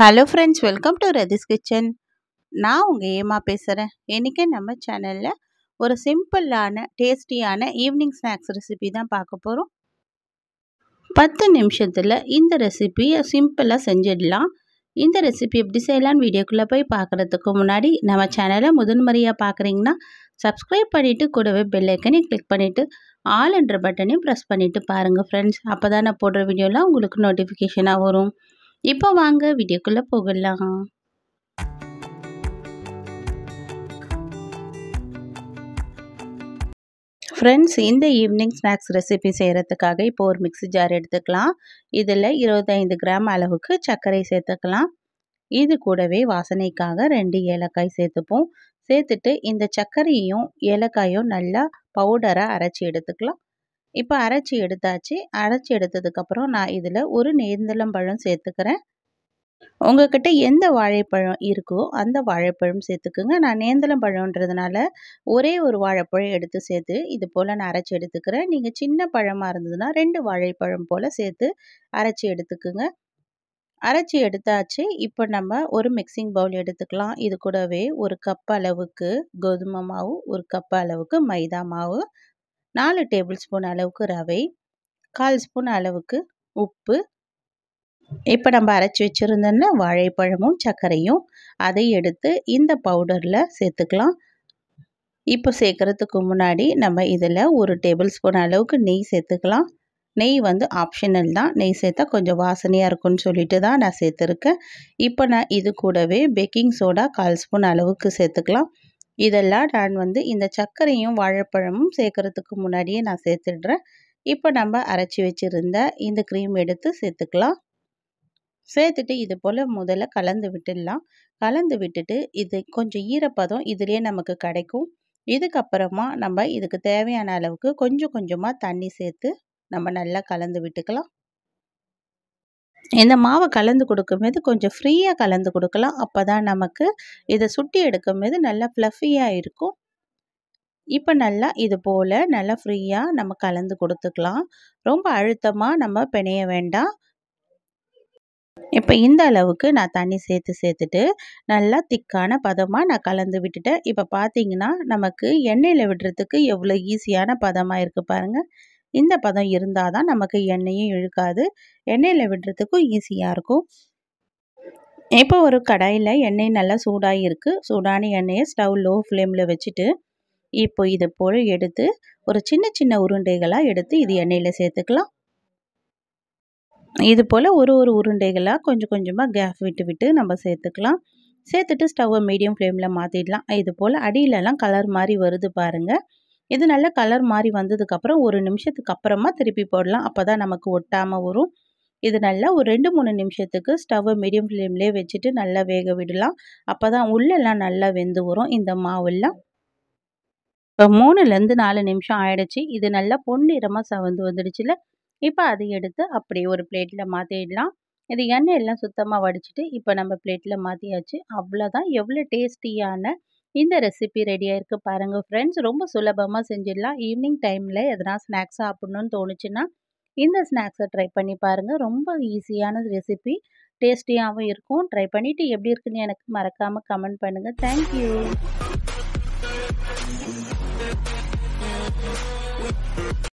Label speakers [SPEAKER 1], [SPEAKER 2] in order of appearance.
[SPEAKER 1] hello friends welcome to Rathi's kitchen நான் உங்கள் ஏமா பேசுகிறேன் இன்றைக்கி நம்ம சேனலில் ஒரு சிம்பிளான டேஸ்டியான ஈவினிங் ஸ்நாக்ஸ் ரெசிபி தான் பார்க்க போகிறோம் பத்து நிமிஷத்தில் இந்த ரெசிபியை சிம்பிளாக செஞ்சிடலாம் இந்த ரெசிபி எப்படி செய்யலான்னு வீடியோக்குள்ளே போய் பார்க்குறதுக்கு முன்னாடி நம்ம சேனலை முதன்முறையாக பார்க்குறீங்கன்னா சப்ஸ்கிரைப் பண்ணிவிட்டு கூடவே பெல்லைக்கனே கிளிக் பண்ணிவிட்டு ஆல் என்ற பட்டனையும் ப்ரெஸ் பண்ணிவிட்டு பாருங்கள் ஃப்ரெண்ட்ஸ் அப்போ தான் நான் போடுற வீடியோலாம் உங்களுக்கு நோட்டிஃபிகேஷனாக வரும் இப்போ வாங்க வீடியோக்குள்ள போகலாம் ஃப்ரெண்ட்ஸ் இந்த ஈவினிங் ஸ்நாக்ஸ் ரெசிபி செய்கிறதுக்காக இப்போ ஒரு மிக்சி ஜார் எடுத்துக்கலாம் இதில் இருபத்தைந்து கிராம் அளவுக்கு சர்க்கரை சேர்த்துக்கலாம் இது கூடவே வாசனைக்காக ரெண்டு ஏலக்காய் சேர்த்துப்போம் சேர்த்துட்டு இந்த சர்க்கரையும் ஏலக்காயும் நல்லா பவுடராக அரைச்சி எடுத்துக்கலாம் இப்போ அரைச்சி எடுத்தாச்சு அரைச்சி எடுத்ததுக்கப்புறம் நான் இதில் ஒரு நேந்தளம்பழம் சேர்த்துக்கிறேன் உங்கள்கிட்ட எந்த வாழைப்பழம் இருக்கோ அந்த வாழைப்பழம் சேர்த்துக்குங்க நான் நேந்தளம் பழம்ன்றதுனால ஒரே ஒரு வாழைப்பழம் எடுத்து சேர்த்து இது போல் நான் அரைச்சி எடுத்துக்கிறேன் நீங்கள் சின்ன பழமாக இருந்ததுன்னா ரெண்டு வாழைப்பழம் போல் சேர்த்து அரைச்சி எடுத்துக்குங்க அரைச்சி எடுத்தாச்சு இப்போ நம்ம ஒரு மிக்சிங் பவுல் எடுத்துக்கலாம் இது கூடவே ஒரு கப் அளவுக்கு கோதுமை மாவு ஒரு கப் அளவுக்கு மைதா மாவு நாலு டேபிள் ஸ்பூன் அளவுக்கு ரவை கால் ஸ்பூன் அளவுக்கு உப்பு இப்போ நம்ம அரைச்சி வச்சுருந்தோன்னா வாழைப்பழமும் சர்க்கரையும் அதை எடுத்து இந்த பவுடரில் சேர்த்துக்கலாம் இப்போ சேர்க்குறதுக்கு முன்னாடி நம்ம இதில் ஒரு டேபிள் ஸ்பூன் அளவுக்கு நெய் சேர்த்துக்கலாம் நெய் வந்து ஆப்ஷனல் தான் நெய் சேர்த்தா கொஞ்சம் வாசனையாக இருக்கும்னு சொல்லிட்டு தான் நான் சேர்த்துருக்கேன் இப்போ நான் இது கூடவே பேக்கிங் சோடா கால் ஸ்பூன் அளவுக்கு சேர்த்துக்கலாம் இதெல்லாம் நான் வந்து இந்த சர்க்கரையும் வாழைப்பழமும் சேர்க்குறதுக்கு முன்னாடியே நான் சேர்த்துடுறேன் இப்போ நம்ம அரைச்சி வச்சுருந்த இந்த க்ரீம் எடுத்து சேர்த்துக்கலாம் சேர்த்துட்டு இது போல் முதல்ல கலந்து விட்டுடலாம் கலந்து விட்டுட்டு இது கொஞ்சம் ஈரப்பதம் இதுலேயே நமக்கு கிடைக்கும் இதுக்கப்புறமா நம்ம இதுக்கு தேவையான அளவுக்கு கொஞ்சம் கொஞ்சமாக தண்ணி சேர்த்து நம்ம நல்லா கலந்து விட்டுக்கலாம் இந்த மாவை கலந்து கொடுக்கும்போது கொஞ்சம் ஃப்ரீயாக கலந்து கொடுக்கலாம் அப்போ தான் நமக்கு இதை சுட்டி எடுக்கும்போது நல்லா ஃப்ளஃபியாக இருக்கும் இப்போ நல்லா இது போல் நல்லா ஃப்ரீயாக நம்ம கலந்து கொடுத்துக்கலாம் ரொம்ப அழுத்தமாக நம்ம பிணைய வேண்டாம் இப்போ இந்த அளவுக்கு நான் தண்ணி சேர்த்து சேர்த்துட்டு நல்லா திக்கான பதமாக நான் கலந்து விட்டுட்டேன் இப்போ பார்த்தீங்கன்னா நமக்கு எண்ணெயில் விடுறதுக்கு எவ்வளோ ஈஸியான பதமாக இருக்குது பாருங்கள் இந்த பதம் இருந்தால் தான் நமக்கு எண்ணெயும் இழுக்காது எண்ணெயில் விடுறதுக்கும் ஈஸியாக இருக்கும் இப்போ ஒரு கடாயில் எண்ணெய் நல்லா சூடாக இருக்குது சூடான எண்ணெயை ஸ்டவ் லோ ஃப்ளேமில் வச்சுட்டு இப்போ இது போல் எடுத்து ஒரு சின்ன சின்ன உருண்டைகளாக எடுத்து இது எண்ணெயில் சேர்த்துக்கலாம் இது போல் ஒரு ஒரு உருண்டைகளாக கொஞ்சம் கொஞ்சமாக கேஸ் விட்டு விட்டு நம்ம சேர்த்துக்கலாம் சேர்த்துட்டு ஸ்டவ்வை மீடியம் ஃப்ளேமில் மாற்றிடலாம் இது போல் அடியிலலாம் கலர் மாதிரி வருது பாருங்கள் இது நல்ல கலர் மாதிரி வந்ததுக்கப்புறம் ஒரு நிமிஷத்துக்கு அப்புறமா திருப்பி போடலாம் அப்போ தான் நமக்கு ஒட்டாமல் வரும் இது நல்லா ஒரு ரெண்டு மூணு நிமிஷத்துக்கு ஸ்டவ்வை மீடியம் ஃப்ளேம்லேயே வச்சுட்டு நல்லா வேக விடலாம் அப்போ தான் உள்ளெல்லாம் நல்லா வெந்து வரும் இந்த மாவெல்லாம் இப்போ மூணுலேருந்து நாலு நிமிஷம் ஆயிடுச்சு இது நல்லா பொன்னிறமாக சவந்து வந்துடுச்சுல இப்போ அதை எடுத்து அப்படியே ஒரு பிளேட்டில் மாற்றிடலாம் இது எண்ணெய் எல்லாம் சுத்தமாக வடிச்சிட்டு இப்போ நம்ம பிளேட்டில் மாற்றியாச்சு அவ்வளோதான் எவ்வளோ டேஸ்டியான இந்த ரெசிபி ரெடியாக இருக்குது பாருங்கள் ஃப்ரெண்ட்ஸ் ரொம்ப சுலபமாக செஞ்சிடலாம் ஈவினிங் டைமில் எதனா ஸ்நாக்ஸ் சாப்பிட்ணுன்னு தோணுச்சுன்னா இந்த ஸ்நாக்ஸை ட்ரை பண்ணி பாருங்கள் ரொம்ப ஈஸியான ரெசிபி டேஸ்டியாகவும் இருக்கும் ட்ரை பண்ணிவிட்டு எப்படி இருக்குன்னு எனக்கு மறக்காமல் கமெண்ட் பண்ணுங்கள் தேங்க்யூ